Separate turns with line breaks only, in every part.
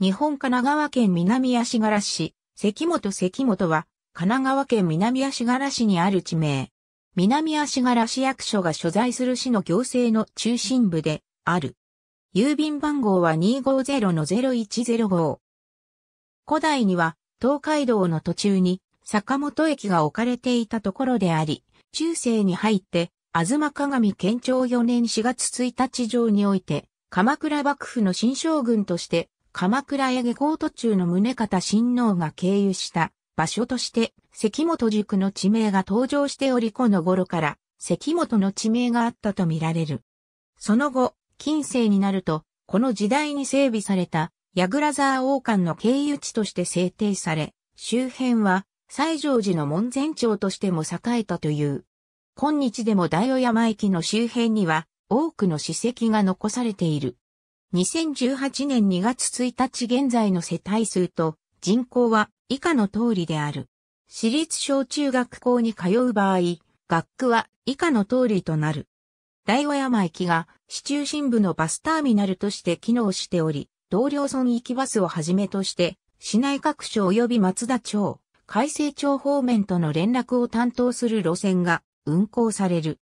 日本神奈川県南足柄市、関本関本は、神奈川
県南足柄市にある地名。南足柄市役所が所在する市の行政の中心部で、ある。郵便番号は250-0105。古代には、東海道の途中に、坂本駅が置かれていたところであり、中世に入って、あずま鏡県庁4年4月1日上において、鎌倉幕府の新将軍として、鎌倉へ下校途中の宗方親王が経由した場所として関本塾の地名が登場しておりこの頃から関本の地名があったとみられる。その後、近世になると、この時代に整備された、矢倉沢王冠の経由地として制定され、周辺は、西条寺の門前町としても栄えたという。今日でも大尾山駅の周辺には、多くの史跡が残されている。2018年2月1日現在の世帯数と人口は以下の通りである。私立小中学校に通う場合、学区は以下の通りとなる。大和山駅が市中心部のバスターミナルとして機能しており、同僚村行きバスをはじめとして、市内各所及び松田町、海西町方面との連絡を担当する路線が運行される。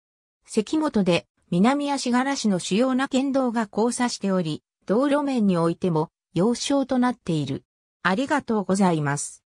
関本で南足柄市の主要な県道が交差しており、道路面においても、要衝
となっている。ありがとうございます。